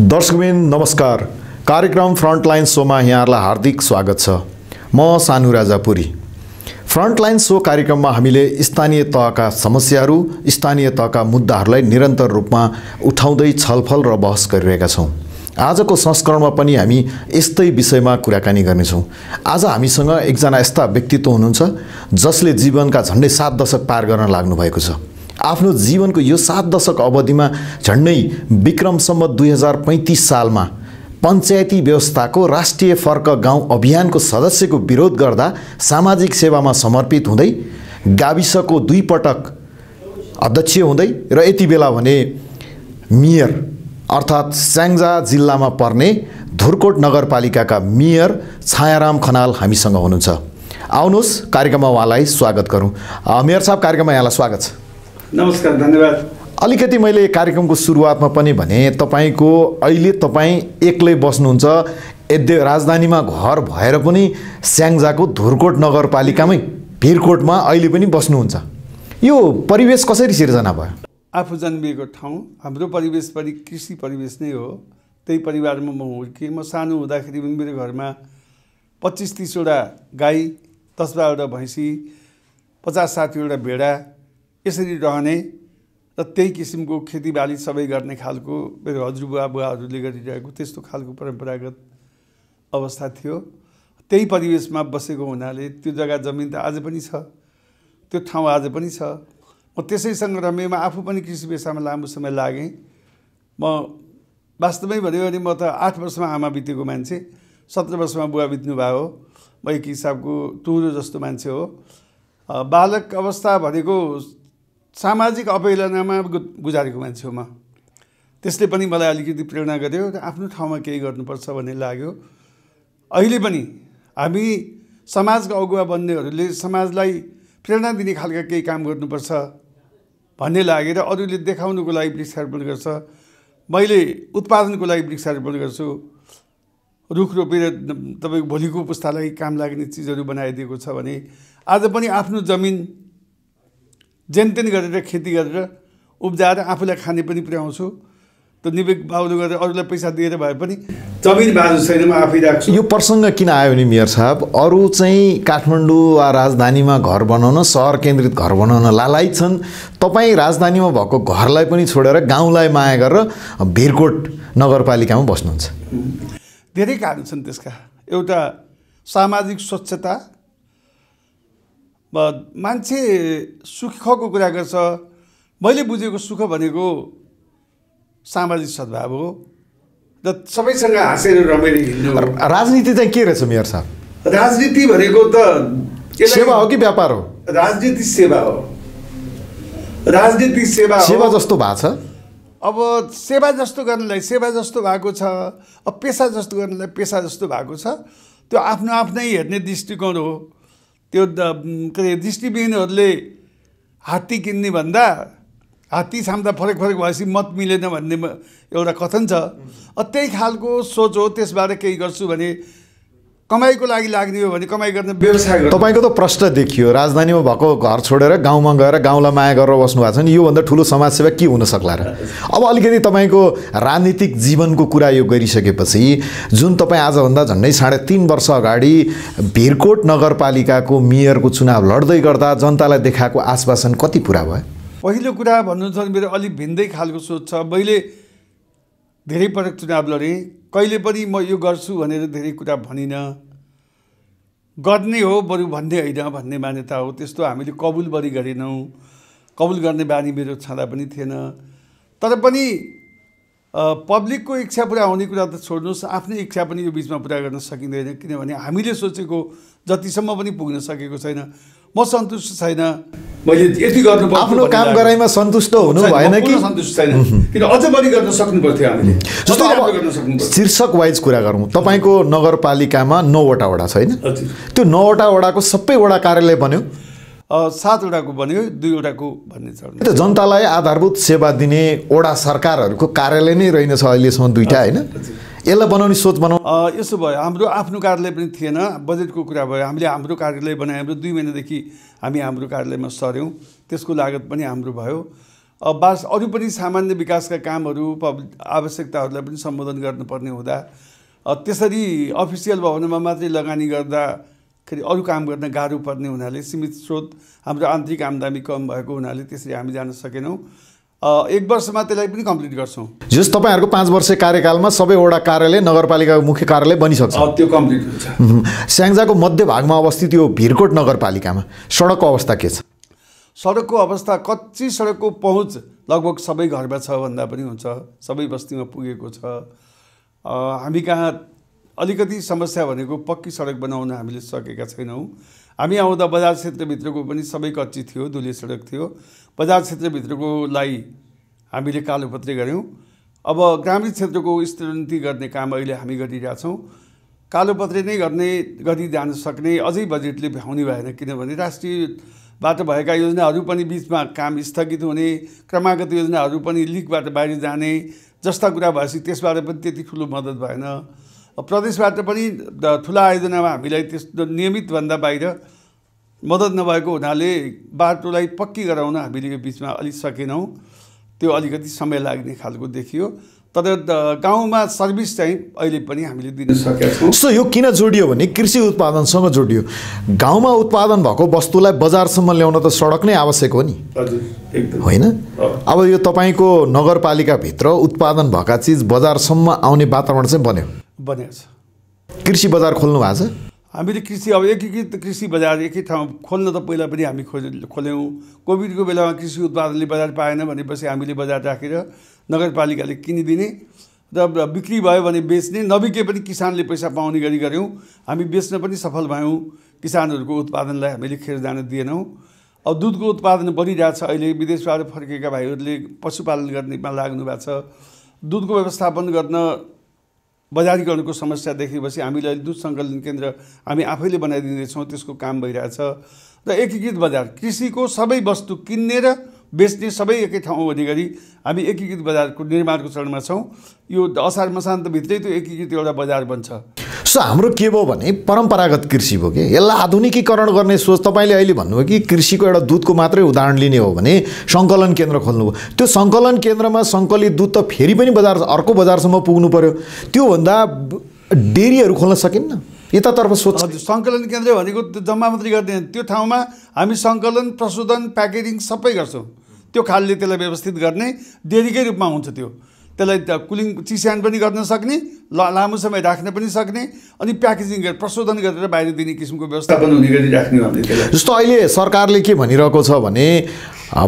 दर्शकबिन नमस्कार कार्यक्रम फ्रन्टलाइन सोमा यहाँहरूलाई हार्दिक स्वागत छ म सानु राजापुरी फ्रन्टलाइन सो कार्यक्रममा हामीले स्थानीय तहका समस्याहरू स्थानीय तहका मुद्दाहरूलाई निरन्तर रूपमा उठाउँदै छलफल र बहस गरिरहेका छौँ आजको संस्करणमा पनि हामी यस्तै विषयमा कुराकानी गर्नेछौँ आज हामीसँग एकजना यस्ता व्यक्तित्व हुनुहुन्छ जसले जीवनका झन्डै सात दशक पार गर्न लाग्नुभएको छ आफ्नो जीवनको यो सात दशक अवधिमा झन्डै विक्रमसम्म दुई हजार पैँतिस सालमा पञ्चायती व्यवस्थाको राष्ट्रिय फर्क गाउँ अभियानको सदस्यको विरोध गर्दा सामाजिक सेवामा समर्पित हुँदै गाविसको दुई पटक अध्यक्ष हुँदै र यति बेला भने मेयर अर्थात् स्याङ्जा जिल्लामा पर्ने धुरकोट नगरपालिकाका मेयर छायाराम खनाल हामीसँग हुनुहुन्छ आउनुहोस् कार्यक्रममा उहाँलाई स्वागत गरौँ मेयर साहब कार्यक्रममा यहाँलाई स्वागत छ नमस्कार धन्यवाद अलिकति मैले कार्यक्रमको सुरुवातमा पनि भने तपाईँको अहिले तपाईँ एक्लै बस्नुहुन्छ यद्य राजधानीमा घर भएर पनि स्याङ्जाको धुरकोट नगरपालिकामै भिरकोटमा अहिले पनि बस्नुहुन्छ यो परिवेश कसरी सिर्जना भयो आफू जन्मिएको ठाउँ हाम्रो परिवेश पनि कृषि परिवेश नै हो त्यही परिवारमा म हुर्केँ म सानो हुँदाखेरि पनि मेरो घरमा पच्चिस तिसवटा गाई दस बाह्रवटा भैँसी पचास साठीवटा भेडा यसरी रहने र त्यही किसिमको खेतीबाली सबै गर्ने खालको मेरो हजुरबुवा बुवाहरूले गरिरहेको त्यस्तो खालको परम्परागत अवस्था थियो त्यही परिवेशमा बसेको हुनाले त्यो जग्गा जमिन त आज पनि छ त्यो ठाउँ आज पनि छ म त्यसै रमेँ म आफू पनि कृषि पेसामा लामो समय लागेँ म वास्तवमै भन्यो भने म त आठ वर्षमा आमा बितेको मान्छे सत्र वर्षमा बुवा बित्नुभयो म एक हिसाबको टुरो जस्तो मान्छे हो बालक अवस्था भनेको सामाजिक अवहेलनामा गुजारेको मान्छे हो म त्यसले पनि मलाई अलिकति प्रेरणा गर्यो र आफ्नो ठाउँमा केही गर्नुपर्छ भन्ने लाग्यो अहिले पनि हामी समाजका अगुवा बन्नेहरूले समाजलाई प्रेरणा दिने खालका केही काम गर्नुपर्छ भन्ने लागेर अरूले देखाउनुको लागि वृक्षारोपण गर्छ मैले उत्पादनको लागि वृक्षारोपण गर्छु रुख रोपेर तपाईँको भोलिको पुस्तालाई काम लाग्ने चिजहरू बनाइदिएको छ भने आज पनि आफ्नो जमिन जेनतेन गरेर खेती गरेर उब्जाएर आफूलाई खाने पनि पुर्याउँछु त निवेक बाउले गरेर अरूलाई पैसा दिएर भए पनि जमिन बाजु छैन म आफै राख्छु यो प्रसङ्ग किन आयो भने मेयर साहब अरू चाहिँ काठमाडौँ वा राजधानीमा घर बनाउन सहर केन्द्रित घर बनाउन लालायत छन् तपाईँ राजधानीमा भएको घरलाई पनि छोडेर गाउँलाई माया गरेर भिरकोट नगरपालिकामा बस्नुहुन्छ धेरै कारण छन् त्यसका एउटा सामाजिक स्वच्छता मान्छे सुखको कुरा गर्छ मैले बुझेको सुख भनेको सामाजिक सद्भाव हो र सबैसँग हाँसेर रमाइलो हिँड्नु राजनीति चाहिँ के रहेछ मेयर साहब राजनीति भनेको त सेवा हो कि व्यापार हो राजनीति सेवा हो राजनीति सेवा सेवा जस्तो भएको छ अब सेवा जस्तो गर्नेलाई सेवा जस्तो भएको छ अब पेसा जस्तो गर्नेलाई पेसा जस्तो भएको छ त्यो आफ्नो आफ्नै हेर्ने दृष्टिकोण हो त्यो के अरे दृष्टिबिनहरूले हात्ती किन्ने भन्दा हात्ती छाम्दा फरक फरक भएपछि मत मिलेन भन्ने एउटा कथन छ त्यही खालको सोच हो त्यसबारे केही गर्छु भने कमाइको लागि लाग्ने हो भने कमाइ गर्ने व्यवसाय तपाईँको त प्रश्न देखियो राजधानीमा भएको घर छोडेर गाउँमा गएर गाउँलाई माया गरेर बस्नु भएको छ नि योभन्दा ठुलो समाजसेवा के हुन सक्ला र अब अलिकति तपाईँको राजनीतिक जीवनको कुरा यो गरिसकेपछि जुन तपाईँ आजभन्दा झन्डै साढे तिन वर्ष अगाडि भिरकोट नगरपालिकाको मेयरको चुनाव लड्दै गर्दा जनतालाई देखाएको आश्वासन कति पुरा भयो पहिलो कुरा भन्नुहुन्छ मेरो अलिक भिन्दै खालको सोच छ मैले धेरै पटक चुनाव लडेँ कहिले पनि म यो गर्छु भनेर धेरै कुरा भनिनँ गर्ने हो बरु भन्दै होइन भन्ने मान्यता हो त्यस्तो हामीले कबुल बढी गरेनौँ कबुल गर्ने बानी मेरो छँदा पनि थिएन तर पनि पब्लिकको इच्छा पुरा हुने कुरा त छोड्नुहोस् आफ्नै इच्छा पनि यो बिचमा पुरा गर्न सकिँदैन किनभने हामीले सोचेको जतिसम्म पनि पुग्न सकेको छैन म सन्तुष्ट छैन मैले यति गर्नु आफ्नो काम गराइमा सन्तुष्ट हुनु भएन कि सन्तुष्ट छैन किन अझ बढी गर्न सक्नु पर्थ्यो हामीले जस्तो शीर्षक वाइज कुरा गरौँ तपाईँको नगरपालिकामा नौवटा वडा छ छैन त्यो नौवटा वडाको सबै वडा कार्यालय बन्यो सातवटाको भन्यो दुईवटाको भन्ने छ जनतालाई आधारभूत सेवा दिने वडा सरकारहरूको कार्यालय नै रहेनछ अहिलेसम्म दुइटा होइन यसलाई बनाउने सोच बनाउ यसो भयो हाम्रो आफ्नो कार्यालय पनि थिएन बजेटको कुरा भयो हामीले हाम्रो कार्यालय बनायो हाम्रो दुई महिनादेखि हामी हाम्रो कार्यालयमा सर्यौँ त्यसको लागत पनि हाम्रो भयो बास अरू पनि सामान्य विकासका कामहरू पब्लिक आवश्यकताहरूलाई पनि सम्बोधन गर्नुपर्ने हुँदा त्यसरी अफिसियल भवनमा मात्रै लगानी गर्दा खेरि अरू काम गर्न गाह्रो पर्ने हुनाले सीमित स्रोत हाम्रो आन्तरिक आम्दानी कम भएको हुनाले त्यसरी हामी जान सकेनौँ एक वर्षमा त्यसलाई पनि कम्प्लिट गर्छौँ जस तपाईँहरूको पाँच वर्ष कार्यकालमा सबैवटा कार्यालय नगरपालिकाको मुख्य कार्यालय बनिसक्छ त्यो कम्प्लिट हुन्छ स्याङ्जाको मध्यभागमा अवस्थित यो भिरकोट नगरपालिकामा सडकको अवस्था के छ सडकको अवस्था कच्ची सडकको पहुँच लगभग सबै घरमा छ भन्दा पनि हुन्छ सबै बस्तीमा पुगेको छ हामी कहाँ अलिकति समस्या भनेको पक्की सडक बनाउन हामीले सकेका छैनौँ हामी आउँदा बजार क्षेत्रभित्रको पनि सबै कच्ची थियो दुले सडक थियो बजार क्षेत्रभित्रकोलाई हामीले कालोपत्री गऱ्यौँ अब ग्रामीण क्षेत्रको स्तरोन्नति गर्ने काम अहिले हामी गरिरहेछौँ कालोपत्री नै गर्ने गरी जान सक्ने अझै बजेटले भ्याउने भएन किनभने राष्ट्रिय बाटो भएका योजनाहरू पनि बिचमा काम स्थगित हुने क्रमागत योजनाहरू पनि लिकबाट बाहिर जाने जस्ता कुरा भएपछि त्यसबाट पनि त्यति ठुलो मद्दत भएन प्रदेशबाट पनि ठुला आयोजनामा हामीलाई त्यस्तो नियमितभन्दा बाहिर मद्दत नभएको हुनाले बाटोलाई पक्की गराउन हामीले यो बिचमा अलिक सकेनौँ त्यो अलिकति समय लाग्ने खालको देखियो तर गाउँमा सर्भिस चाहिँ अहिले पनि हामीले दिन सकेका छौँ सो यो किन जोडियो भने कृषि उत्पादनसँग जोडियो गाउँमा उत्पादन भएको वस्तुलाई बजारसम्म ल्याउन त सडक नै आवश्यक हो नि होइन अब यो तपाईँको नगरपालिकाभित्र उत्पादन भएका चिज बजारसम्म आउने वातावरण चाहिँ बन्यो बनेको छ कृषि बजार खोल्नु भएको छ हामीले कृषि अब एकीकृत कृषि बजार एकै ठाउँ खोल्न त पहिला पनि हामी खोज खोल्यौँ कोभिडको बेलामा कृषि उत्पादनले बजार पाएन भनेपछि हामीले बजार राखेर नगरपालिकाले किनिदिने र बिक्री भयो भने बेच्ने नबिके पनि किसानले पैसा पाउने गरी गऱ्यौँ हामी बेच्न पनि सफल भयौँ किसानहरूको उत्पादनलाई हामीले खेर जान दिएनौँ अब दुधको उत्पादन बढिरहेछ अहिले विदेशबाट फर्केका भाइहरूले पशुपालन गर्नेमा लाग्नु भएको छ दुधको व्यवस्थापन गर्न बजारीकरणको समस्या देखेपछि हामीले अहिले दुध सङ्कलन केन्द्र हामी आफैले बनाइदिँदैछौँ त्यसको काम भइरहेछ र एकीकृत बजार कृषिको सबै वस्तु किन्ने र बेच्ने सबै एकै ठाउँ हुने गरी हामी एकीकृत बजारको निर्माणको चरणमा छौँ यो असार मसान्तभित्रै त्यो एकीकृत एउटा बजार बन्छ सो हाम्रो के भयो भने परम्परागत कृषि भयो कि यसलाई आधुनिकीकरण गर्ने सोच तपाईँले अहिले भन्नुभयो कि कृषिको एउटा दुधको मात्रै उदाहरण लिने हो भने सङ्कलन केन्द्र खोल्नुभयो त्यो सङ्कलन केन्द्रमा सङ्कलित दुध त फेरि पनि बजार अर्को बजारसम्म पुग्नु पऱ्यो त्योभन्दा डेरीहरू खोल्न सकिन्न यतातर्फ सोच सङ्कलन केन्द्र भनेको जम्मा मात्रै गर्दैन त्यो ठाउँमा हामी सङ्कलन प्रशोधन प्याकेजिङ सबै गर्छौँ त्यो खालले त्यसलाई व्यवस्थित गर्ने डेरीकै रूपमा हुन्छ त्यो त्यसलाई कुलिङ चिस्यान पनि गर्न सक्ने ल लामो समय राख्न पनि सक्ने अनि प्याकेजिङ गरेर प्रशोधन गरेर बाहिर दिने किसिमको व्यवस्थापन हुने गरी राख्ने हामीले जस्तो अहिले सरकारले के भनिरहेको छ भने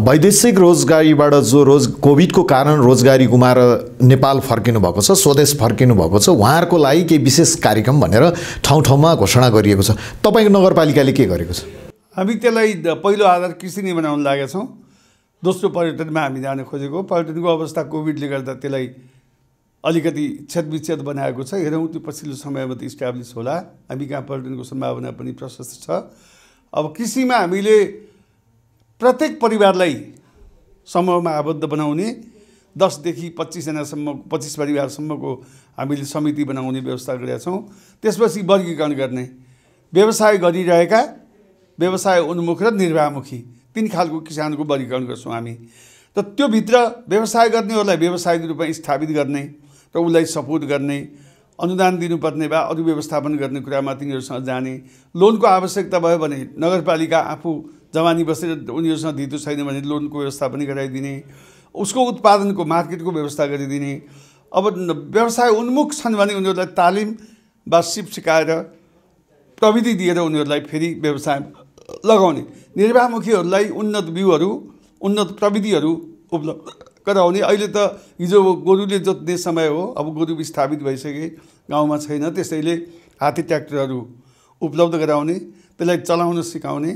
वैदेशिक रोजगारीबाट जो रोज कोभिडको कारण रोजगारी गुमाएर नेपाल फर्किनु भएको छ स्वदेश फर्किनु भएको छ उहाँहरूको लागि केही विशेष कार्यक्रम भनेर ठाउँ ठाउँमा घोषणा गरिएको छ तपाईँको नगरपालिकाले के गरेको छ हामी त्यसलाई पहिलो आधार कृषि नै बनाउन लागेका छौँ दोस्रो पर्यटनमा हामी जान खोजेको पर्यटनको अवस्था कोभिडले गर्दा त्यसलाई अलिकति छेदविच्छेद बनाएको छ हेरौँ त्यो पछिल्लो समयमा त इस्टाब्लिस होला हामी कहाँ पर्यटनको सम्भावना पनि प्रशस्त छ अब कृषिमा हामीले प्रत्येक परिवारलाई समूहमा आबद्ध बनाउने दसदेखि पच्चिसजनासम्म पच्चिस परिवारसम्मको हामीले समिति बनाउने व्यवस्था गरेका छौँ त्यसपछि वर्गीकरण गर्ने व्यवसाय गरिरहेका व्यवसाय उन्मुख र निर्वाहमुखी तिन खालको किसानको वर्गीकरण गर्छौँ हामी त त्योभित्र व्यवसाय गर्नेहरूलाई व्यवसायिक रूपमा स्थापित गर्ने र उसलाई सपोर्ट गर्ने अनुदान दिनुपर्ने वा अरू व्यवस्थापन गर्ने कुरामा तिनीहरूसँग जाने लोनको आवश्यकता भयो भने नगरपालिका आफू जवानी बसेर उनीहरूसँग धितो छैन भने लोनको व्यवस्था पनि गराइदिने उसको उत्पादनको मार्केटको व्यवस्था गरिदिने अब व्यवसाय उन्मुख छन् भने उनीहरूलाई तालिम वा सिप सिकाएर प्रविधि दिएर उनीहरूलाई फेरि व्यवसाय लगाउने निर्वाहमुखीहरूलाई उन्नत बिउहरू उन्नत प्रविधिहरू उपलब्ध गराउने अहिले त हिजो गोरुले जोत्ने समय हो अब गोरु विस्थापित भइसके गाउँमा छैन त्यसैले हात्ती ट्र्याक्टरहरू उपलब्ध गराउने त्यसलाई चलाउन सिकाउने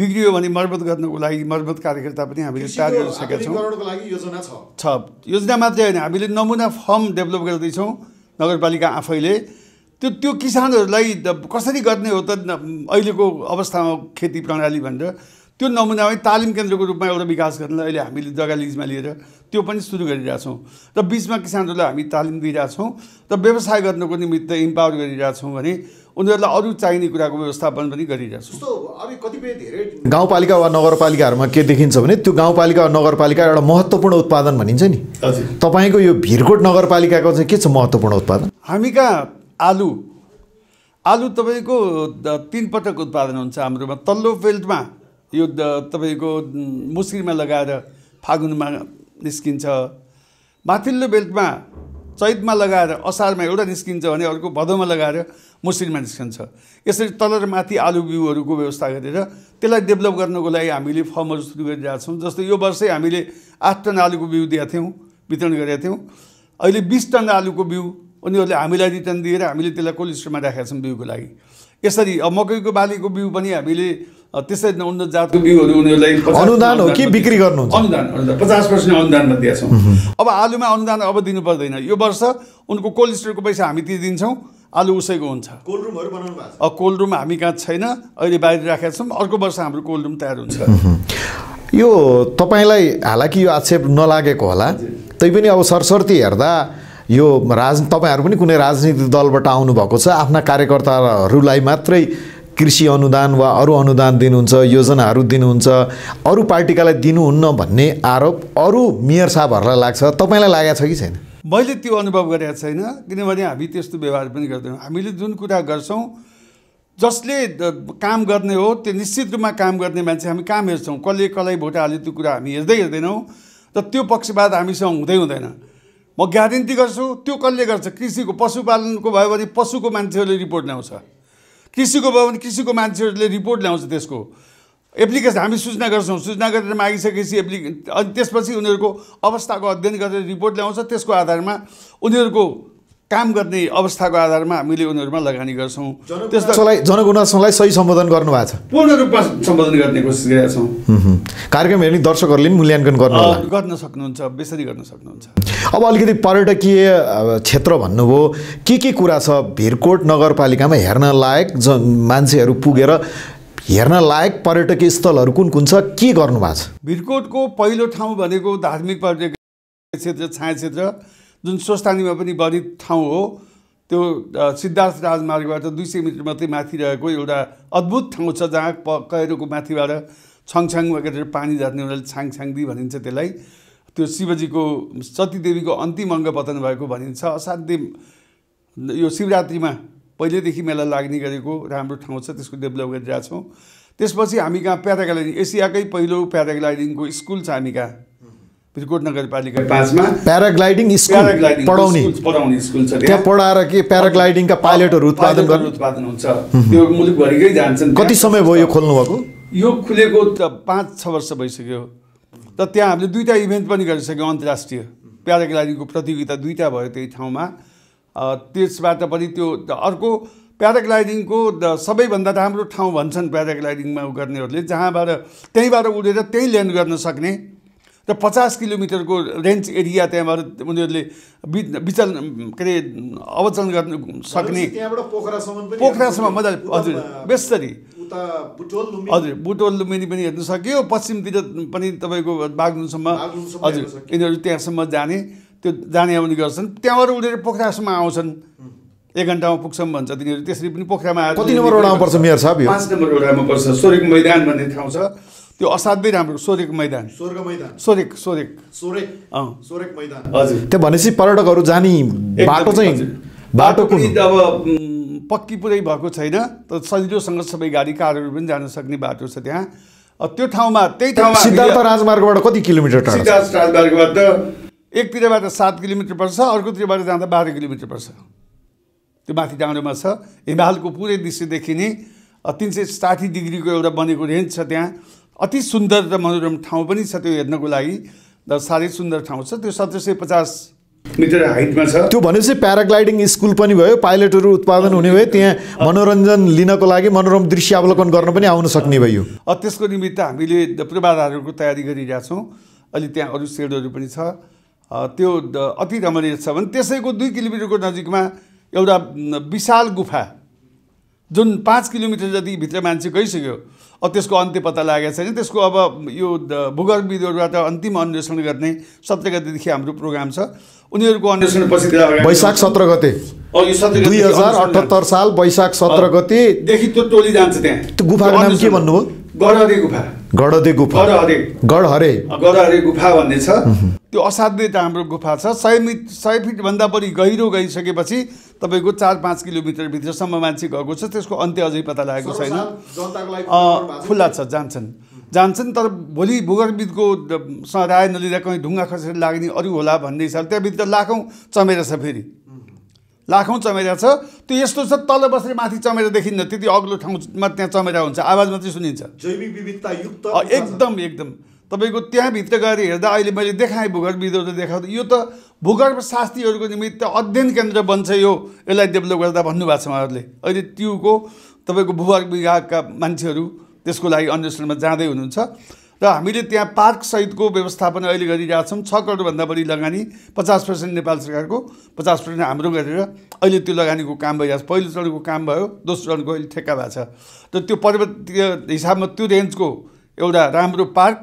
बिग्रियो भने मर्मत गर्नको लागि मर्मत कार्यकर्ता पनि हामीले तयार गरिसकेका छौँ छ योजना मात्रै होइन हामीले नमुना फर्म डेभलप गर्दैछौँ नगरपालिका आफैले त्यो त्यो किसानहरूलाई कसरी गर्ने हो त अहिलेको अवस्थामा खेती प्रणाली भनेर त्यो नमुनामै तालिम केन्द्रको रूपमा एउटा विकास गर्नलाई अहिले हामीले जग्गा लिजमा लिएर त्यो पनि सुरु गरिरहेछौँ र बिचमा किसानहरूलाई हामी तालिम दिइरहेछौँ र व्यवसाय गर्नको निमित्त इम्पावर गरिरहेछौँ भने उनीहरूलाई अरू चाहिने कुराको व्यवस्थापन पनि गरिरहेछौँ अब कतिपय धेरै गाउँपालिका वा नगरपालिकाहरूमा के देखिन्छ भने त्यो गाउँपालिका वा नगरपालिका एउटा महत्त्वपूर्ण उत्पादन भनिन्छ नि तपाईँको यो भिरकोट नगरपालिकाको चाहिँ के छ महत्त्वपूर्ण उत्पादन हामी कहाँ आलु आलु तपाईँको तिन पटक उत्पादन हुन्छ हाम्रोमा तल्लो फिल्डमा यो तपाईँको मुस्रीमा लगाएर फागुनमा निस्किन्छ माथिल्लो बेल्टमा चैतमा लगाएर असारमा एउटा निस्किन्छ भने अर्को भदौमा लगाएर मुस्लिममा निस्कन्छ यसरी तल र माथि आलु बिउहरूको व्यवस्था गरेर त्यसलाई डेभलप गर्नको लागि हामीले फर्महरू सुरु गरिरहेको छौँ जस्तो यो वर्षै हामीले आठ टन आलुको बिउ दिएका थियौँ वितरण गरेका थियौँ अहिले बिस टन आलुको बिउ उनीहरूले हामीलाई रिटर्न दिएर हामीले त्यसलाई कोल्ड स्टोरमा राखेका छौँ बिउको लागि यसरी अब मकैको बालीको बिउ पनि हामीले त्यसरी उन्नत जातको बिउहरू उनीहरूलाई अनुदान हो कि बिक्री गर्नु अनुदान पचास पर्सेन्ट अनुदानमा दिएका छौँ अब आलुमा अनुदान अब दिनु पर्दैन यो वर्ष उनको कोल्ड स्टोरको पैसा हामी तिरिदिन्छौँ आलु उसैको हुन्छ कोल्ड रुमहरू बनाउनु भएको कोल्ड रुम हामी कहाँ छैन अहिले बाहिर राखेका छौँ अर्को वर्ष हाम्रो कोल्ड रुम तयार हुन्छ यो तपाईँलाई हालाकि यो आक्षेप नलागेको होला तैपनि अब सरस्वती हेर्दा यो राज तपाईँहरू पनि कुनै राजनीतिक दलबाट आउनुभएको छ आफ्ना कार्यकर्ताहरूलाई मात्रै कृषि अनुदान वा अरू अनुदान दिनुहुन्छ योजनाहरू दिनुहुन्छ अरू पार्टीकालाई दिनुहुन्न भन्ने आरोप अरू मेयर साहबहरूलाई लाग्छ तपाईँलाई लागेको छ कि छैन मैले त्यो अनुभव गरेको छैन किनभने हामी त्यस्तो व्यवहार पनि गर्दैनौँ हामीले जुन कुरा गर्छौँ जसले काम गर्ने हो त्यो निश्चित रूपमा काम गर्ने मान्छे हामी काम हेर्छौँ कसले कसलाई भोट हाल्यो त्यो कुरा हामी हेर्दै हेर्दैनौँ र त्यो पक्षपात हामीसँग हुँदै हुँदैन म ग्यारेन्टी गर्छु त्यो कसले गर्छ कृषिको पशुपालनको भयो भने पशुको मान्छेहरूले रिपोर्ट ल्याउँछ कृषिको भयो भने कृषिको मान्छेहरूले रिपोर्ट ल्याउँछ त्यसको एप्लिकेसन हामी सूचना गर्छौँ सूचना गरेर मागिसकेपछि एप्लि अनि त्यसपछि उनीहरूको अवस्थाको अध्ययन गरेर रिपोर्ट ल्याउँछ त्यसको आधारमा उनीहरूको काम गर्ने अवस्थाको आधारमा हामीले उनीहरूमा लगानी गर्छौँ त्यसलाई जनगुनासोलाई सही सम्बोधन गर्नुभएको छ पूर्ण रूपमा सम्बोधन गर्ने कोसिस गरेका छौँ कार्यक्रम हेर्ने दर्शकहरूले पनि मूल्याङ्कन गर्नु गर्न सक्नुहुन्छ बेसरी गर्न सक्नुहुन्छ अब अलिकति पर्यटकीय क्षेत्र भन्नुभयो के के कुरा छ भिरकोट नगरपालिकामा हेर्न लायक जन मान्छेहरू पुगेर हेर्न लायक पर्यटकीय स्थलहरू कुन कुन छ के गर्नु भएको छ भिरकोटको पहिलो ठाउँ भनेको धार्मिक पर्यटक क्षेत्र छाया क्षेत्र जुन स्वस्थानीमा पनि बढी ठाउँ हो त्यो सिद्धार्थ राजमार्गबाट दुई सय मिटर मात्रै माथि रहेको एउटा अद्भुत ठाउँ छ जहाँ प कहिरोको माथिबाट छङछाङ गरेर पानी जाने हुनाले छाङछाङदी भनिन्छ त्यसलाई त्यो शिवजीको सतीदेवीको अन्तिम अङ्ग पतन भएको भनिन्छ असाध्यै यो शिवरात्रिमा पहिल्यैदेखि मेला लाग्ने गरेको राम्रो ठाउँ छ त्यसको डेभलप गरिरहेछौँ त्यसपछि हामी कहाँ प्याराग्लाइडिङ एसियाकै पहिलो प्याराग्लाइडिङको स्कुल छ हामी कहाँ विजकोट नगरपालिका पाँचमा प्याराग्लाइडिङ स्कुल पढाउने स्कुल छ त्यहाँ पढाएर के प्याराग्लाइडिङका पाइलटहरू उत्पादन गर्नु उत्पादन हुन्छ त्यो मुलुकभरिकै जान्छन् कति समय भयो यो खोल्नु भएको यो खुलेको त पाँच छ वर्ष भइसक्यो त त्यहाँ हामीले दुईवटा इभेन्ट पनि गरिसक्यौँ अन्तर्राष्ट्रिय प्याराग्लाइडिङको प्रतियोगिता दुईवटा भयो त्यही ठाउँमा त्यसबाट पनि त्यो अर्को प्याराग्लाइडिङको सबैभन्दा राम्रो ठाउँ भन्छन् प्याराग्लाइडिङमा गर्नेहरूले जहाँबाट त्यहीँबाट उडेर त्यहीँ ल्यान्ड गर्न सक्ने र पचास किलोमिटरको रेन्ज एरिया त्यहाँबाट उनीहरूले विचल के अरे अवचलन गर्न सक्ने पोखरासम्म मजाले हजुर बेसरी हजुर बुटोल लुम्बिनी पनि हेर्नु सकियो पश्चिमतिर पनि तपाईँको बागलुङसम्म हजुर यिनीहरू त्यहाँसम्म जाने त्यो जाने आउने गर्छन् त्यहाँबाट उनीहरू पोखरासम्म आउँछन् एक घन्टामा पुग्छौँ भन्छ तिनीहरू त्यसरी पनि पोखरामा आएर कति नम्बर ओडामा पर्छ मेयर साहब पाँच नम्बर ओडामा पर्छ सोरेको मैदान भन्ने ठाउँ छ त्यो असाध्यै राम्रो सोरेक मैदान स्वर्ग मैदान सोरेक सोरेक सोरेक सोरेक मैदान हजुर त्यो भनेपछि पर्यटकहरू जाने बाटो चाहिँ बाटो अब पक्की पुरै भएको छैन तर सजिलोसँग सबै गाडी कारहरू पनि जान सक्ने बाटो छ त्यहाँ त्यो ठाउँमा त्यही ठाउँमा सिद्धार्थ राजमार्गबाट कति किलोमिटर राजमार्गबाट एकतिरबाट सात किलोमिटर पर्छ अर्कोतिरबाट जाँदा बाह्र किलोमिटर पर्छ त्यो माथि डाँडोमा छ हिमालको पुरै दृश्य देखिने तिन सय साठी डिग्रीको एउटा बनेको रेन्ज छ त्यहाँ अति सुन्दर र मनोरम ठाउँ पनि छ त्यो हेर्नको लागि र साह्रै सुन्दर ठाउँ छ त्यो सत्र सय पचास मिटर हाइटमा छ त्यो भनेपछि प्याराग्लाइडिङ स्कुल पनि भयो पाइलटहरू उत्पादन हुने भयो त्यहाँ मनोरञ्जन लिनको लागि मनोरम दृश्य अवलोकन गर्न पनि आउन सक्ने भयो त्यसको निमित्त हामीले पूर्वाधारहरूको तयारी गरिरहेछौँ अहिले त्यहाँ अरू सेडहरू पनि छ त्यो अति रमणीय छ भने त्यसैको दुई किलोमिटरको नजिकमा एउटा विशाल गुफा जुन पाँच किलोमिटर जति भित्र मान्छे गइसक्यो अब त्यसको अन्त्य पत्ता लागेको छैन त्यसको अब यो भूगर्भविदहरूबाट अन्तिम अन्वेषण गर्ने सत्र गतेदेखि हाम्रो प्रोग्राम छ उनीहरूको अन्वेषण पछि वैशाख सत्र गते दुई हजार अठहत्तर साल वैशाख सत्र गतेदेखि त्यो टोली जान्छ त्यहाँ गुफाको नाम के भन्नुभयो गुफा गुफा गुफा भन्ने छ त्यो असाध्यै राम्रो गुफा छ सय मिट सय फिटभन्दा बढी गहिरो गइसकेपछि तपाईँको चार पाँच किलोमिटरभित्रसम्म मान्छे गएको छ त्यसको अन्त्य अझै पत्ता लागेको छैन खुल्ला छ जान्छन् जान्छन् तर भोलि भूगर्भविदको राय नलिँदा कहीँ ढुङ्गा खसेर लाग्ने अरू होला भन्ने हिसाबले त्यहाँभित्र लाखौँ चमेर छ फेरि लाखौँ चमेरा छ त्यो यस्तो छ तल बसेर माथि चमेरा देखिन्न त्यति अग्लो ठाउँमा त्यहाँ चमेरा हुन्छ आवाज मात्रै सुनिन्छ जैविक विविधता युक्त एकदम एकदम तपाईँको त्यहाँभित्र गएर हेर्दा अहिले मैले देखाएँ भूगर्भविदहरू देखाउँदा यो त भूगर्भ शास्त्रीहरूको निमित्त अध्ययन केन्द्र बन्छ यो यसलाई डेभलप गर्दा भन्नुभएको छ उहाँहरूले अहिले ट्युको तपाईँको भूगर्भ विभागका मान्छेहरू त्यसको लागि अन्वेषणमा जाँदै हुनुहुन्छ र हामीले त्यहाँ पार्कसहितको व्यवस्थापन अहिले गरिरहेछौँ छ करोडभन्दा बढी लगानी पचास पर्सेन्ट नेपाल सरकारको पचास पर्सेन्ट हाम्रो गरेर अहिले त्यो लगानीको काम भइरहेको छ पहिलो चरणको काम भयो दोस्रो चरणको अहिले ठेक्का भएको छ र त्यो पर्वतीय हिसाबमा त्यो रेन्जको एउटा राम्रो पार्क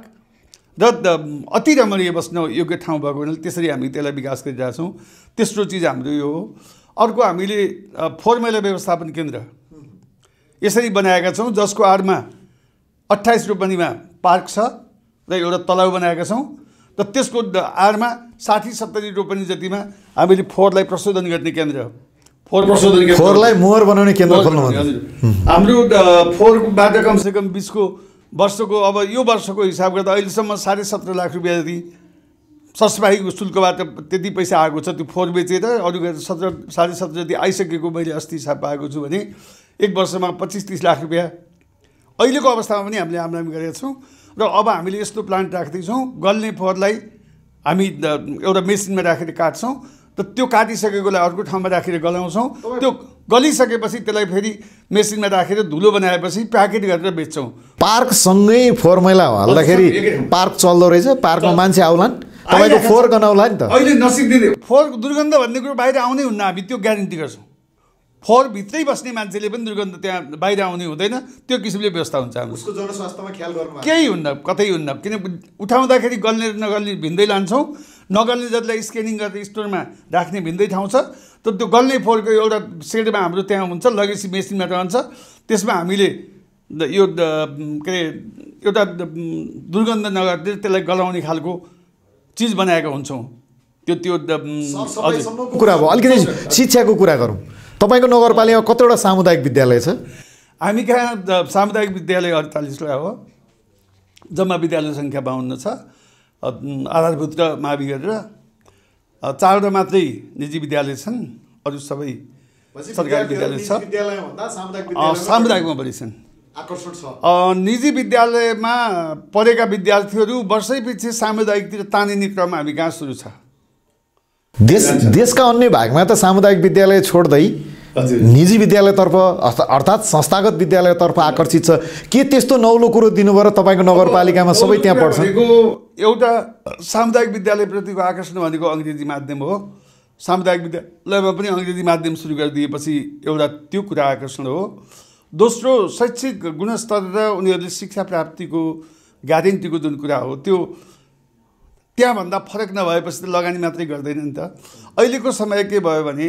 र अति रमणीय बस्न योग्य ठाउँ भएको हुनाले त्यसरी हामी त्यसलाई विकास गरिरहेछौँ तेस्रो चिज हाम्रो यो हो अर्को हामीले फोहोर मैला व्यवस्थापन केन्द्र यसरी बनाएका छौँ जसको आडमा अट्ठाइस रोपनीमा पार्क छ र एउटा तलाउ बनाएका छौँ र त्यसको आरमा साठी सत्तरी रोपनी जतिमा हामीले फोहोरलाई प्रशोधन गर्ने केन्द्र हो फोहोर प्रशोधन फोहोरलाई मोहर बनाउने केन्द्र खोल्नु हाम्रो फोहोरबाट कमसेकम बिचको वर्षको अब यो वर्षको हिसाब गर्दा अहिलेसम्म साढे सत्र लाख रुपियाँ जति ससबाही शुल्कबाट त्यति पैसा आएको छ त्यो फोहोर बेचेर अरू सत्र साढे सत्र जति आइसकेको मैले अस्ति हिसाब पाएको छु भने एक वर्षमा पच्चिस तिस लाख रुपियाँ अहिलेको अवस्थामा पनि हामीले आमदामी गरेका छौँ र अब हामीले यस्तो प्लान्ट राख्दैछौँ गल्ने फोहोरलाई हामी एउटा मेसिनमा राखेर काट्छौँ र त्यो काटिसकेकोलाई अर्को ठाउँमा राखेर गलाउँछौँ त्यो गलिसकेपछि त्यसलाई फेरि मेसिनमा राखेर धुलो बनाएपछि प्याकेट गरेर बेच्छौँ पार्कसँगै फोहोर मैला हाल्दाखेरि पार्क चल्दो रहेछ पार्कमा मान्छे आउलान् तपाईँको फोहोर गनाउला नि त अहिले नसिद्धिने फोहोर दुर्गन्ध भन्ने कुरो बाहिर आउनै हुन्न हामी त्यो ग्यारेन्टी गर्छौँ फोहोरभित्रै बस्ने मान्छेले पनि दुर्गन्ध त्यहाँ बाहिर आउने हुँदैन त्यो किसिमले व्यवस्था हुन्छ उसको जनस्वास्थ्यमा ख्याल गर्नु केही हुन्न कतै हुन्न किन उठाउँदाखेरि गल्ने र नगल्ने भिन्दै लान्छौँ नगल्ने जसलाई स्क्यानिङ गर्दै स्टोरमा राख्ने भिन्दै ठाउँ छ तर त्यो गल्ने फोहोरको एउटा सेडमा हाम्रो त्यहाँ हुन्छ लगेसी मेसिनमा रहन्छ त्यसमा हामीले यो के अरे एउटा दुर्गन्ध नगर्दै त्यसलाई गलाउने खालको चिज बनाएको हुन्छौँ त्यो त्यो कुरा भयो अलिकति शिक्षाको कुरा गरौँ तपाईँको नगरपालिकामा कतिवटा सामुदायिक विद्यालय छ हामी कहाँ सामुदायिक विद्यालय अडतालिसवटा हो जम्मा विद्यालय सङ्ख्या बाहन्न छ आधारभूत र मावि गरेर चारवटा मात्रै निजी विद्यालय छन् अरू सबै सरकारी विद्यालय छ सामुदायिकमा बढी छन् निजी विद्यालयमा पढेका विद्यार्थीहरू वर्षै पछि सामुदायिकतिर तानिने क्रम हामी कहाँ सुरु छ देश देशका अन्य भागमा त सामुदायिक विद्यालय छोड्दै निजी विद्यालयतर्फ अर्थात् संस्थागत विद्यालयतर्फ आकर्षित छ के त्यस्तो नौलो कुरो दिनुभयो र तपाईँको नगरपालिकामा सबै त्यहाँ पढ्छ एउटा सामुदायिक विद्यालयप्रतिको आकर्षण भनेको अङ्ग्रेजी माध्यम हो सामुदायिक विद्यालयमा पनि अङ्ग्रेजी माध्यम सुरु गरिदिएपछि एउटा त्यो कुरा आकर्षण हो दोस्रो शैक्षिक गुणस्तर र उनीहरूले शिक्षा प्राप्तिको ग्यारेन्टीको जुन कुरा हो त्यो त्यहाँभन्दा फरक नभएपछि त लगानी मात्रै गर्दैन नि त अहिलेको समय के भयो भने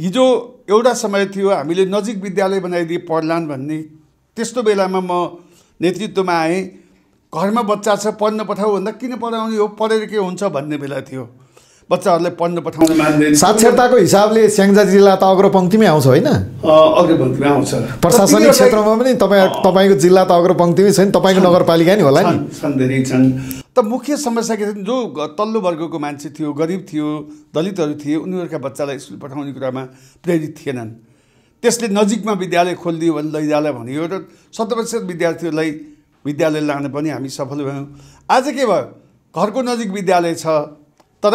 हिजो एउटा समय थियो हामीले नजिक विद्यालय बनाइदिए पढ्लान् भन्ने त्यस्तो बेलामा म नेतृत्वमा आएँ घरमा बच्चा छ पढ्न पठाऊ भन्दा किन पढाउने हो पढेर के हुन्छ भन्ने बेला थियो बच्चाहरूलाई पढ्न पठाउन मान्दैन साक्षरताको हिसाबले स्याङ्जा जिल्ला त अग्रो आउँछ होइन अग्रो आउँछ प्रशासनिक क्षेत्रमा पनि तपाईँ तपाईँको जिल्ला त अग्रो पङ्क्तिमै छैन तपाईँको नगरपालिका नि होला नि धेरै छन् त मुख्य समस्या के थियो जो तल्लो वर्गको मान्छे थियो गरिब थियो दलितहरू थिए उनीहरूका बच्चालाई स्कुल पठाउने कुरामा प्रेरित थिएनन् त्यसले नजिकमा विद्यालय खोलिदियो भने लैजालाई भनियो र शत प्रतिशत विद्यार्थीहरूलाई विद्यालय लान पनि हामी सफल भयौँ आज के भयो घरको नजिक विद्यालय छ तर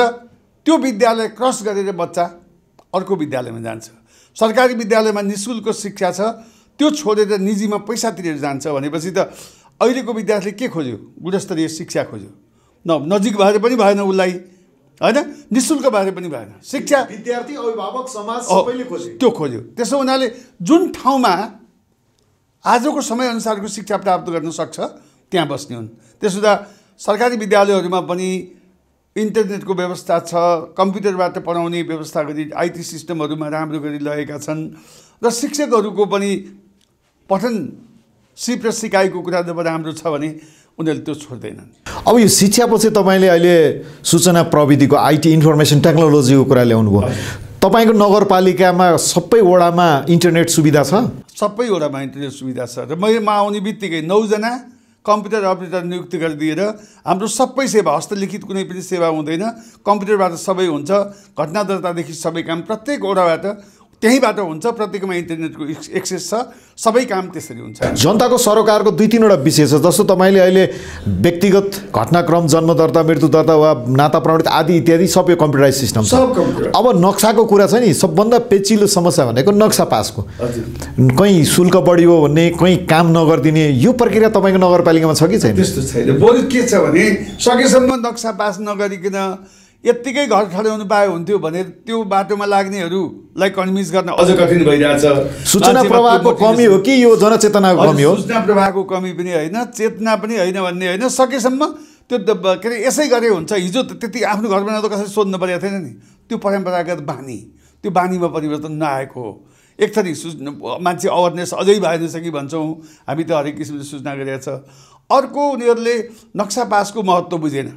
त्यो विद्यालय क्रस गरेर बच्चा अर्को विद्यालयमा जान्छ सरकारी विद्यालयमा नि शुल्क शिक्षा छ त्यो छोडेर निजीमा पैसा तिरेर जान्छ भनेपछि त अहिलेको विद्यार्थीले के खोज्यो गुणस्तरीय शिक्षा खोज्यो न नजिक भएर पनि भएन उसलाई होइन नि शुल्क भएर पनि भएन शिक्षा विद्यार्थी अभिभावक समाज सबैले खोज्यो त्यो खोज्यो त्यसो हुनाले जुन ठाउँमा आजको समयअनुसारको शिक्षा प्राप्त गर्न सक्छ त्यहाँ बस्ने हुन् त्यसो हुँदा सरकारी विद्यालयहरूमा पनि इन्टरनेटको व्यवस्था छ कम्प्युटरबाट पढाउने व्यवस्था गरी आइटी सिस्टमहरूमा राम्रो गरी लगेका छन् र शिक्षकहरूको पनि पठन सिप र सिकाइको कुरा जब राम्रो छ भने उनीहरूले त्यो छोड्दैनन् अब यो शिक्षापछि तपाईँले अहिले सूचना प्रविधिको आइटी इन्फर्मेसन टेक्नोलोजीको कुरा ल्याउनु ल्याउनुभयो तपाईँको नगरपालिकामा सबै वडामा इन्टरनेट सुविधा छ सबै वडामा इन्टरनेट सुविधा छ र मैमा आउने बित्तिकै नौजना कम्प्युटर अपरेटर नियुक्ति गरिदिएर हाम्रो सबै सेवा हस्तलिखित कुनै पनि सेवा हुँदैन कम्प्युटरबाट सबै हुन्छ घटना दर्तादेखि सबै काम प्रत्येक ओडाबाट त्यहीँबाट हुन्छ प्रत्येकमा इन्टरनेटको एक्सेस छ सबै काम त्यसरी हुन्छ जनताको सरोकारको दुई तिनवटा विषय छ जस्तो तपाईँले अहिले व्यक्तिगत घटनाक्रम जन्म दर्ता मृत्यु दर्ता वा नाता प्रमाणित आदि इत्यादि सबै कम्प्युटराइज सिस्टम छ अब नक्साको कुरा छ नि सबभन्दा पेचिलो समस्या भनेको नक्सा पासको कहीँ शुल्क बढियो भन्ने कहीँ काम नगरिदिने यो प्रक्रिया तपाईँको नगरपालिकामा छ कि छैन त्यस्तो छैन बरु के छ भने सकेसम्म नक्सा पास नगरिकन यत्तिकै घर खड्याउनु पाए हुन्थ्यो भने त्यो बाटोमा लाग्नेहरूलाई कन्भिन्स गर्न अझ कठिन भइरहेछ सूचना प्रभावको कमी हो कि यो जनचेतनाको कमी हो सूचना प्रभावको कमी पनि होइन चेतना पनि होइन भन्ने होइन सकेसम्म त्यो के अरे यसै गरे हुन्छ हिजो त्यति आफ्नो घर बनाउँदा कसैले सोध्नु परेको थिएन नि त्यो परम्परागत बानी त्यो बानीमा परिवर्तन नआएको हो एक थरी सु मान्छे अवेरनेस अझै भएन छ कि भन्छौँ हामी त हरेक किसिमले सूचना गरिरहेछ अर्को उनीहरूले नक्सा पासको महत्त्व बुझेन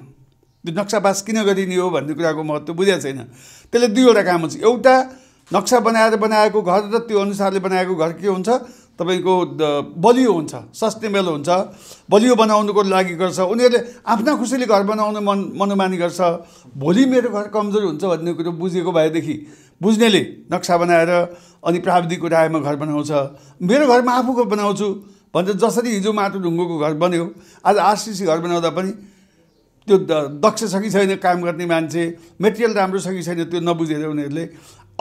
त्यो पास किन गरिने हो भन्ने कुराको महत्त्व बुझेको छैन त्यसले दुईवटा काम हुन्छ एउटा नक्सा बनाएर बनाएको घर र त्यो अनुसारले बनाएको घर के हुन्छ तपाईँको बलियो हुन्छ सस्टेनेबल हुन्छ बलियो बनाउनुको लागि गर्छ उनीहरूले आफ्ना खुसीले घर बनाउनु मन मनोमानी गर्छ भोलि मेरो घर कमजोर हुन्छ भन्ने कुरो बुझेको भएदेखि बुझ्नेले नक्सा बनाएर अनि प्राविधिकको रायमा घर बनाउँछ मेरो घरमा आफूको बनाउँछु भनेर जसरी हिजो माटो ढुङ्गोको घर बन्यो आज आरसिसी घर बनाउँदा पनि त्यो दक्ष छ कि छैन काम गर्ने मान्छे मेटेरियल राम्रो छ कि छैन त्यो नबुझेर उनीहरूले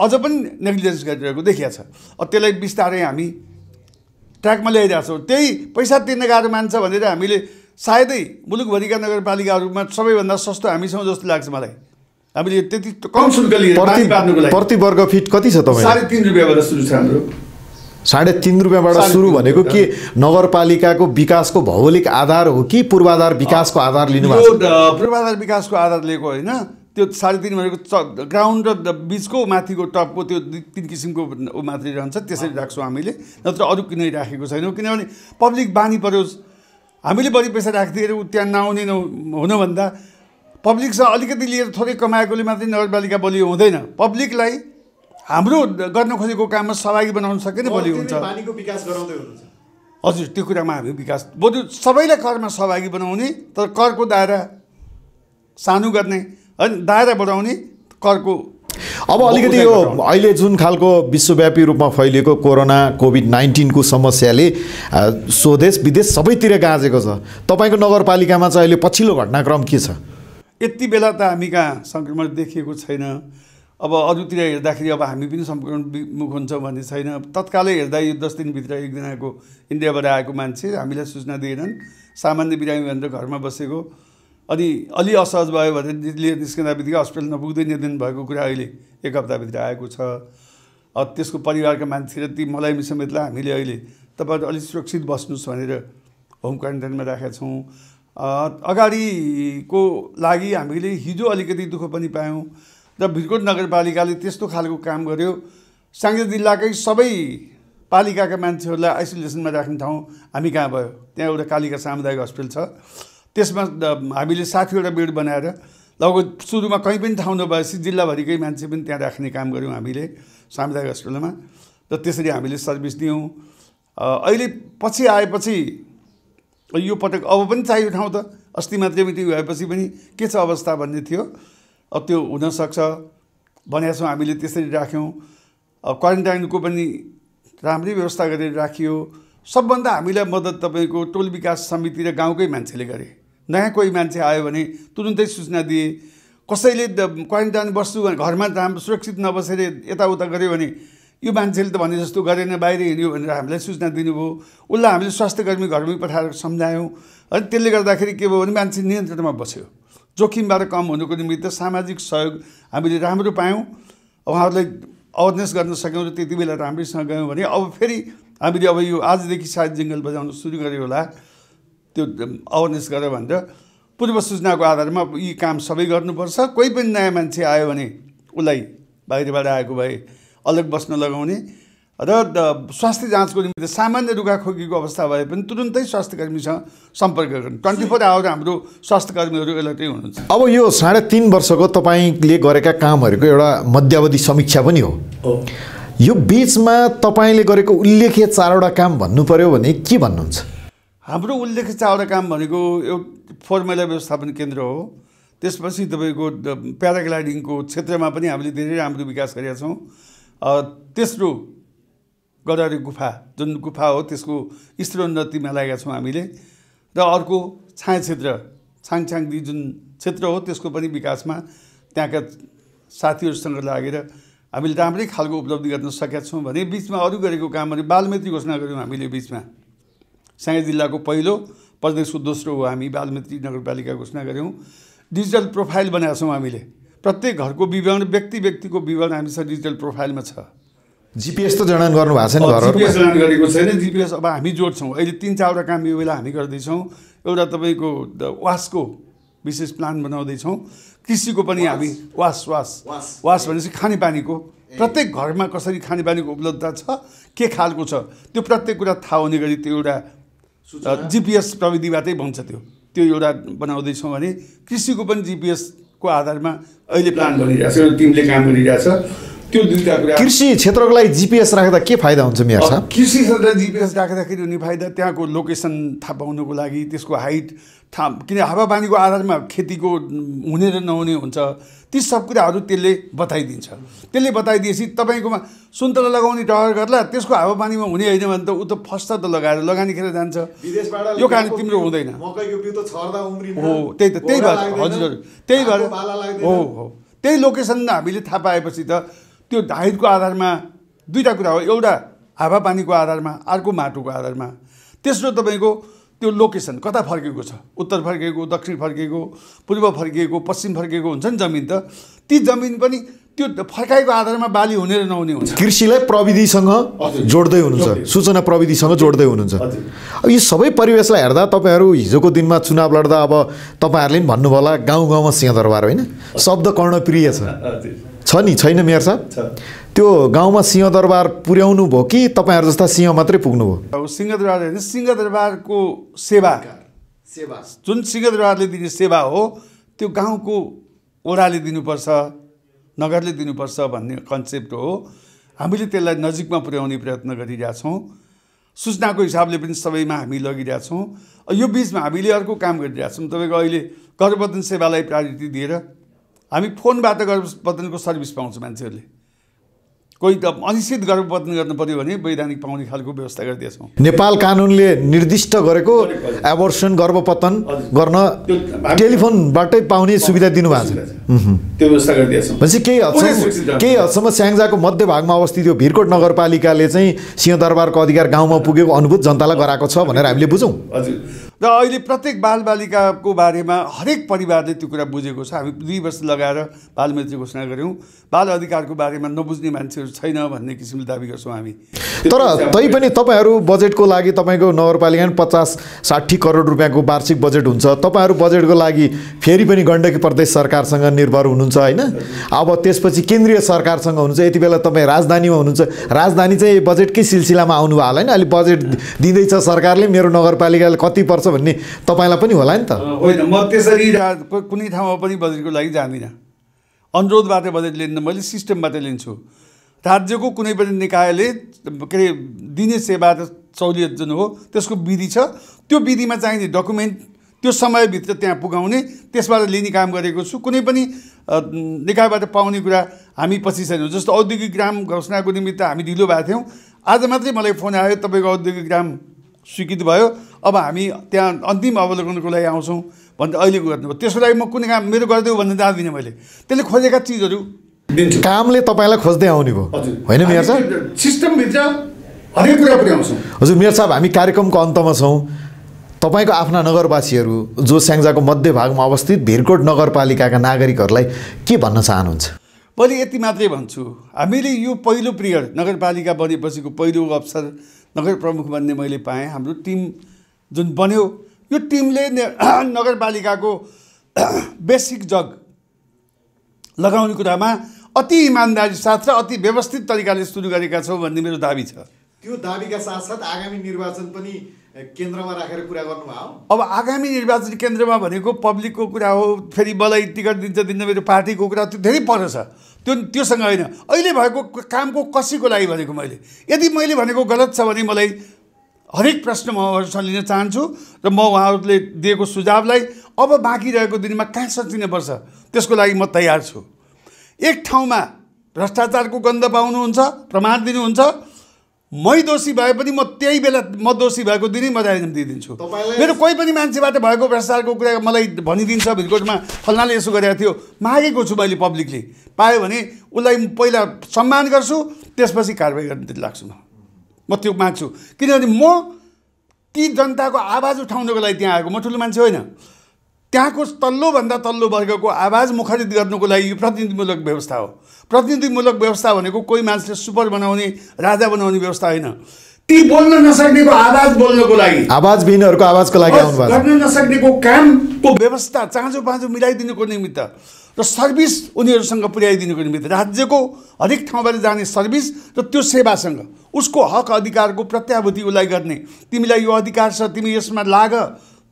अझ पनि नेग्लिजेन्स गरिरहेको देखिया छ त्यसलाई बिस्तारै हामी ट्र्याकमा ल्याइरहेछौँ त्यही पैसा तिर्न गाह्रो मान्छ भनेर हामीले सायदै मुलुकभरिका नगरपालिकाहरूमा सबैभन्दा सस्तो हामी छौँ जस्तो लाग्छ मलाई हामीले त्यति कम शुल्क लिएर वर्ग फिट कति छ तपाईँ साढे तिन रुपियाँबाट सुरु छ हाम्रो साढे तिन रुपियाँबाट सुरु भनेको के नगरपालिकाको विकासको भौगोलिक आधार हो कि पूर्वाधार विकासको आधार लिनु पूर्वाधार विकासको आधार लिएको होइन त्यो साढे तिन भनेको च ग्राउन्ड र बिचको माथिको टपको त्यो दुई तिन किसिमको ऊ मात्रै रहन्छ त्यसरी राख्छौँ हामीले नत्र अरू किनै राखेको छैनौँ किनभने पब्लिक बानी परोस् हामीले बढी पैसा राखिदिएर ऊ त्यहाँ नआउने हुनुभन्दा पब्लिकसँग अलिकति लिएर थोरै कमाएकोले मात्रै नगरपालिका बलियो हुँदैन पब्लिकलाई हाम्रो गर्न खोजेको काममा सहभागी बनाउन सके नि भोलि हुन्छ विकास गराउँदै हजुर त्यो कुरामा हामी विकास बरु सबैलाई करमा सहभागी बनाउने तर करको दायरा सानो गर्ने होइन दायरा बढाउने करको अब अलिकति यो अहिले जुन खालको विश्वव्यापी रूपमा फैलिएको कोरोना कोभिड नाइन्टिनको समस्याले स्वदेश विदेश सबैतिर गाँजेको छ तपाईँको नगरपालिकामा चाहिँ अहिले पछिल्लो घटनाक्रम के छ यति बेला त हामी कहाँ सङ्क्रमण देखिएको छैन अब अरूतिर हेर्दाखेरि अब हामी पनि विमुख हुन्छौँ भन्ने छैन तत्कालै हेर्दा यो दस दिनभित्र एकजनाको इन्डियाबाट आएको मान्छे हामीलाई सूचना दिएनन् सामान्य बिरामी भनेर घरमा बसेको अनि अलि असहज भयो भने लिएर निस्किँदा बित्तिकै हस्पिटल नपुग्दै निर्धन भएको कुरा अहिले एक हप्ताभित्र आएको छ त्यसको परिवारका मान्छे र ती मलाई समेतलाई हामीले अहिले तपाईँहरू अलिक सुरक्षित बस्नुहोस् भनेर होम क्वारेन्टाइनमा राखेका छौँ अगाडिको लागि हामीले हिजो अलिकति दुःख पनि पायौँ र भिरकोट नगरपालिकाले त्यस्तो खालको काम गर्यो साङ्गे जिल्लाकै सबै पालिकाका मान्छेहरूलाई आइसोलेसनमा राख्ने ठाउँ हामी कहाँ भयो त्यहाँ एउटा कालिका सामुदायिक हस्पिटल छ त्यसमा हामीले साठीवटा बेड बनाएर लगभग सुरुमा कहीँ पनि ठाउँ नभएपछि जिल्लाभरिकै मान्छे पनि त्यहाँ राख्ने काम गऱ्यौँ हामीले सामुदायिक हस्पिटलमा र त्यसरी हामीले सर्भिस दियौँ अहिले पछि आएपछि यो पटक अब पनि चाहियो ठाउँ त अस्ति मात्रै मिटिङ भएपछि पनि के छ अवस्था भन्ने थियो अब त्यो हुनसक्छ भनेको छौँ हामीले त्यसरी राख्यौँ अब क्वारेन्टाइनको पनि राम्रै व्यवस्था गरेर राखियो सबभन्दा हामीलाई मद्दत तपाईँको टोल विकास समिति र गाउँकै मान्छेले गरे नयाँ कोही मान्छे आयो भने तुरुन्तै सूचना दिए कसैले क्वारेन्टाइन बस्छु भने घरमा राम्रो सुरक्षित नबसेर यताउता गऱ्यो भने यो मान्छेले त भने जस्तो गरेन बाहिर हिँड्यो भनेर हामीलाई सूचना दिनुभयो उसलाई हामीले स्वास्थ्यकर्मी घरमै पठाएर सम्झायौँ अनि त्यसले गर्दाखेरि के भयो भने मान्छे नियन्त्रणमा बस्यो जोखिमबाट कम हुनुको निमित्त सामाजिक सहयोग हामीले राम्रो पायौँ उहाँहरूलाई अवेरनेस गर्न सक्यौँ र त्यति बेला राम्रैसँग गयौँ भने अब फेरि हामीले अब यो आजदेखि सायद जिङ्गल बजाउन सुरु गऱ्यो होला त्यो अवेरनेस गर भनेर पूर्व सूचनाको आधारमा यी काम सबै गर्नुपर्छ कोही पनि नयाँ मान्छे आयो भने उसलाई बाहिरबाट आएको भए अलग बस्न लगाउने र स्वास्थ्य जाँचको निम्ति सामान्य रुगाखोकीको अवस्था भए पनि तुरुन्तै स्वास्थ्यकर्मीसँग सम्पर्क गर्नु ट्वेन्टी फोर आवर हाम्रो स्वास्थ्यकर्मीहरू त्यही हुनुहुन्छ अब यो साढे तिन वर्षको तपाईँले गरेका कामहरूको एउटा मध्यावधि समीक्षा पनि हो यो बिचमा तपाईँले गरेको उल्लेख्य चारवटा काम भन्नु पऱ्यो भने के भन्नुहुन्छ हाम्रो उल्लेख्य चारवटा काम भनेको यो फोहोर मैला व्यवस्थापन केन्द्र हो त्यसपछि तपाईँको प्याराग्लाइडिङको क्षेत्रमा पनि हामीले धेरै राम्रो विकास गरेका छौँ तेस्रो गडारी गुफा जुन गुफा हो त्यसको स्त्रोन्नतिमा लागेका छौँ हामीले र अर्को छाया क्षेत्र छाङछाङदी जुन क्षेत्र हो त्यसको पनि विकासमा त्यहाँका साथीहरूसँग लागेर हामीले राम्रै खालको उपलब्धि गर्न सकेका छौँ भने बिचमा अरू गरेको काम भने बालमित्री घोषणा गऱ्यौँ हामीले बिचमा साङ्गे जिल्लाको पहिलो प्रदेशको दोस्रो हो हामी बालमित्री नगरपालिका घोषणा गऱ्यौँ डिजिटल प्रोफाइल बनाएको छौँ हामीले प्रत्येक घरको विवरण व्यक्ति व्यक्तिको विवरण हामीसँग डिजिटल प्रोफाइलमा छ जिपिएस त जडान गर्नु भएको छैन घर जिपिएस जडान गरेको छैन जिपिएस अब हामी जोड्छौँ अहिले तिन चारवटा काम यो बेला हामी गर्दैछौँ एउटा तपाईँको वासको विशेष प्लान बनाउँदैछौँ कृषिको पनि हामी वास वास वास भनेपछि खानेपानीको प्रत्येक घरमा कसरी खानेपानीको उपलब्धता छ के खालको छ त्यो प्रत्येक कुरा थाहा हुने गरी त्यो एउटा जिपिएस प्रविधिबाटै भन्छ त्यो त्यो एउटा बनाउँदैछौँ भने कृषिको पनि जिपिएसको आधारमा अहिले प्लान छ टिमले काम गरिरहेछ त्यो दुईवटा कुरा कृषि क्षेत्रको लागि जिपिएस राख्दा के फाइदा हुन्छ मेयर साहब कृषि क्षेत्रलाई जिपिएस राख्दाखेरि हुने फाइदा त्यहाँको लोकेसन थाहा पाउनुको लागि त्यसको हाइट थाहा किन हावापानीको आधारमा खेतीको हुने र नहुने हुन्छ ती सब कुराहरू त्यसले बताइदिन्छ त्यसले बताइदिएपछि तपाईँकोमा सुन्तला लगाउने डर गर्ला त्यसको हावापानीमा हुने होइन भने त ऊ त फस्ट त लगाएर लगानी खेर जान्छ यो कारण तिम्रो हुँदैन हो त्यही त त्यही भएर हजुर हजुर त्यही भएर हो हो त्यही लोकेसन हामीले थाहा पाएपछि त त्यो धाइतको आधारमा दुईवटा कुरा हो एउटा हावापानीको आधारमा अर्को माटोको आधारमा तेस्रो तपाईँको त्यो लोकेसन कता फर्केको छ उत्तर फर्केको दक्षिण फर्केको पूर्व फर्किएको पश्चिम फर्किएको हुन्छ नि जमिन त ती जमिन पनि त्यो फर्काएको आधारमा बाली हुने र नहुने हुन्छ कृषिलाई प्रविधिसँग जोड्दै हुनुहुन्छ सूचना प्रविधिसँग जोड्दै हुनुहुन्छ अब यो सबै परिवेशलाई हेर्दा तपाईँहरू हिजोको दिनमा चुनाव लड्दा अब तपाईँहरूले पनि भन्नुभयो होला गाउँ गाउँमा सिंहदरबार होइन शब्द कर्णप्रिय छ छ नि छैन मेयर साहब त्यो गाउँमा सिंहदरबार पुर्याउनु भयो कि तपाईँहरू जस्ता सिंह मात्रै पुग्नुभयो सिंहदरबार सिंहदरबारको सेवा सेवा जुन सिंहदरबारले दिने सेवा हो त्यो गाउँको ओडाले दिनुपर्छ नगरले दिनुपर्छ भन्ने कन्सेप्ट हो हामीले त्यसलाई नजिकमा पुर्याउने प्रयत्न गरिरहेछौँ सूचनाको हिसाबले पनि सबैमा हामी लगिरहेछौँ यो बिचमा हामीले अर्को काम गरिरहेछौँ तपाईँको अहिले गर्भवतन सेवालाई प्रायोरिटी दिएर हामी फोनबाट गर्भपतनको सर्भिस पाउँछ मान्छेहरूले कोही त अनिश्चित गर्भपतन गर्नु पऱ्यो भने वैधानिक पाउने खालको व्यवस्था गरिदिएछौँ नेपाल कानुनले निर्दिष्ट गरेको एबोर्सन गर्भपतन गर्न टेलिफोनबाटै पाउने सुविधा दिनुभएको छ भनेपछि केही हदसम्म केही हदसम्म स्याङ्जाको मध्य भागमा अवस्थित यो भिरकोट नगरपालिकाले चाहिँ सिंहदरबारको अधिकार गाउँमा पुगेको अनुभूत जनतालाई गराएको छ भनेर हामीले बुझौँ हजुर र अहिले प्रत्येक बालबालिकाको बारेमा हरेक परिवारले त्यो कुरा बुझेको छ हामी दुई वर्ष लगाएर बालमैत्री घोषणा गऱ्यौँ बाल अधिकारको बारेमा नबुझ्ने मान्छेहरू छैन भन्ने किसिमले दावी गर्छौँ हामी तर तैपनि तपाईँहरू बजेटको लागि तपाईँको नगरपालिका पनि पचास साठी करोड रुपियाँको वार्षिक बजेट हुन्छ तपाईँहरू बजेटको लागि फेरि पनि गण्डकी प्रदेश सरकारसँग निर्भर हुनुहुन्छ होइन अब त्यसपछि केन्द्रीय सरकारसँग हुनुहुन्छ यति बेला तपाईँ राजधानीमा हुनुहुन्छ राजधानी चाहिँ बजेटकै सिलसिलामा आउनुभयो होला होइन अहिले बजेट दिँदैछ सरकारले मेरो नगरपालिकाले कति पर्छ भन्ने तपाईँलाई पनि होला नि त होइन म त्यसरी कुनै ठाउँमा पनि बजेटको लागि जाँदिनँ अनुरोधबाट बजेट लिन्न मैले सिस्टमबाट लिन्छु राज्यको कुनै पनि निकायले के अरे दिने सेवा सहुलियत जुन हो त्यसको विधि छ त्यो विधिमा चाहिने डकुमेन्ट त्यो समयभित्र त्यहाँ पुगाउने त्यसबाट लिने काम गरेको छु कुनै पनि निकायबाट पाउने कुरा हामी पछि छैनौँ जस्तो औद्योगिक ग्राम घोषणाको निमित्त हामी ढिलो भएको थियौँ आज मात्रै मलाई फोन आयो तपाईँको औद्योगिक ग्राम स्वीकृति भयो अब हामी त्यहाँ अन्तिम अवलोकनको लागि आउँछौँ भन्दा अहिलेको गर्नु त्यसको लागि म कुनै काम मेरो गरिदेऊ भन्दा जाँदिनँ मैले त्यसले खोजेका चिजहरू कामले तपाईँलाई खोज्दै आउने भयो होइन मेयर साहब सिस्टमभित्र हरेक कुरा आउँछ हजुर मेयर साहब हामी कार्यक्रमको अन्तमा छौँ तपाईँको आफ्ना नगरवासीहरू जो स्याङ्जाको मध्य भागमा अवस्थित भिरकोट नगरपालिकाका नागरिकहरूलाई के भन्न चाहनुहुन्छ मैले यति मात्रै भन्छु हामीले यो पहिलो पिरियड नगरपालिका बनेपछिको पहिलो अवसर नगर प्रमुख बन्ने मैले पाएँ हाम्रो टिम जुन बन्यो यो टिमले नगरपालिकाको बेसिक जग लगाउने कुरामा अति इमान्दारी साथ र अति व्यवस्थित तरिकाले सुरु गरेका छौँ भन्ने मेरो दावी छ त्यो दाबीका साथसाथ आगामी निर्वाचन पनि केन्द्रमा राखेर कुरा गर्नुभयो अब आगामी निर्वाचन केन्द्रमा भनेको पब्लिकको कुरा हो फेरि मलाई टिकट दिन्छ दिन्छ मेरो पार्टीको कुरा त्यो धेरै पर त्यो त्योसँग होइन अहिले भएको कामको कसैको लागि भनेको मैले यदि मैले भनेको गलत छ भने मलाई हरेक प्रश्न म उहाँहरूसँग लिन चाहन्छु र म उहाँहरूले दिएको सुझावलाई अब बाँकी रहेको दिनमा कहाँ सचिनुपर्छ त्यसको लागि म तयार छु एक ठाउँमा भ्रष्टाचारको गन्ध पाउनुहुन्छ प्रमाण दिनुहुन्छ मै दोषी भए पनि म त्यही बेला म दोषी भएको दिनै म राजीनामा दिइदिन्छु मेरो कोही पनि मान्छेबाट भएको भ्रष्टाचारको कुरा मलाई भनिदिन्छ भिरकोटमा फल्नाले यसो गरेको थियो मागेको छु मैले पब्लिकले पायो भने उसलाई पहिला सम्मान गर्छु त्यसपछि कारवाही गर्न लाग्छु म म त्यो माग्छु किनभने म ती जनताको आवाज उठाउनको लागि त्यहाँ आएको म ठुलो मान्छे होइन त्यहाँको तल्लोभन्दा तल्लो वर्गको आवाज मुखरित गर्नुको लागि यो प्रतिनिधिमूलक व्यवस्था हो प्रतिनिधिमूलक व्यवस्था भनेको कोही मान्छेले सुपर बनाउने राजा बनाउने व्यवस्था होइन ती बोल्न नसक्नेको आवाज बोल्नको लागि आवाज विहीनहरूको आवाजको लागि गर्न नसक्नेको कामको व्यवस्था चाँजो पाँचो मिलाइदिनुको निमित्त र सर्भिस उनीहरूसँग पुर्याइदिनुको निमित्त राज्यको हरेक ठाउँबाट जाने सर्भिस र त्यो सेवासँग उसको हक अधिकारको प्रत्याभूति उसलाई गर्ने तिमीलाई यो अधिकार छ तिमी यसमा लाग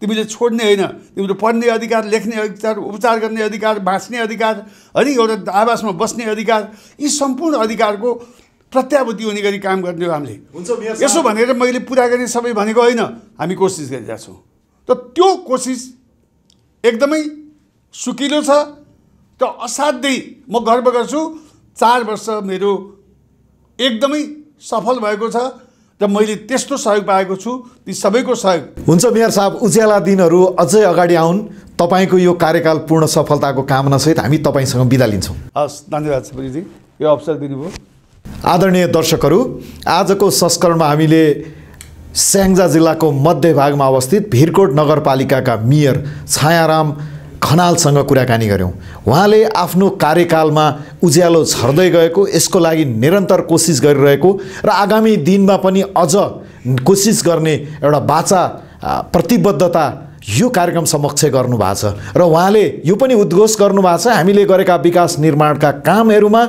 तिमीले छोड्ने होइन तिम्रो पढ्ने अधिकार लेख्ने अधिकार उपचार गर्ने अधिकार बाँच्ने अधिकार होइन एउटा आवासमा बस्ने अधिकार यी सम्पूर्ण अधिकारको प्रत्याभूति हुने गरी काम गर्ने हो हामीले यसो भनेर मैले पुरा गर्ने सबै भनेको होइन हामी कोसिस गरिरहेको छौँ त त्यो कोसिस एकदमै सुकिलो छ त असाध्यै म गर्व गर्छु चार वर्ष मेरो एकदमै सफल भएको छ र मैले त्यस्तो सहयोग पाएको छु ती सबैको सहयोग हुन्छ मेयर साहब उज्याला दिनहरू अझै अगाडि आउन् तपाईँको यो कार्यकाल पूर्ण सफलताको कामनासहित हामी तपाईँसँग बिदा लिन्छौँ हस् धन्यवाद सबैजी यो अवसर दिनुभयो आदरणीय दर्शकहरू आजको संस्करणमा हामीले स्याङ्जा जिल्लाको मध्यभागमा अवस्थित भिरकोट नगरपालिकाका मेयर छायाराम खनालसँग कुराकानी गऱ्यौँ उहाँले आफ्नो कार्यकालमा उज्यालो झर्दै गएको यसको लागि निरन्तर कोसिस गरिरहेको र आगामी दिनमा पनि अझ कोसिस गर्ने एउटा बाचा प्रतिबद्धता यो कार्यक्रम समक्ष गर्नुभएको छ र उहाँले यो पनि उद्घोष गर्नुभएको छ हामीले गरेका विकास निर्माणका कामहरूमा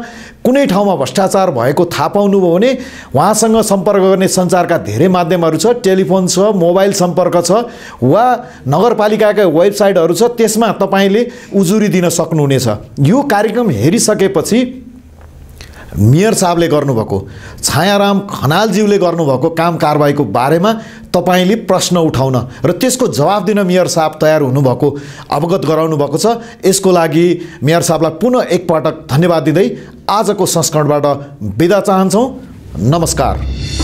कुनै ठाउँमा भ्रष्टाचार भएको थाहा पाउनुभयो भने उहाँसँग सम्पर्क गर्ने सञ्चारका धेरै माध्यमहरू छ टेलिफोन छ मोबाइल सम्पर्क छ वा नगरपालिकाका वेबसाइटहरू छ त्यसमा तपाईँले उजुरी दिन सक्नुहुनेछ यो कार्यक्रम हेरिसकेपछि मेयर साहबले गर्नुभएको छायाराम खनालज्यूले गर्नुभएको काम कारवाहीको बारेमा तपाईँले प्रश्न उठाउन र त्यसको जवाब दिन मेयर साहब तयार हुनुभएको अवगत गराउनु भएको छ यसको लागि मेयर साहबलाई पुनः एकपटक धन्यवाद दिँदै आजको संस्करणबाट बिदा चाहन्छौँ नमस्कार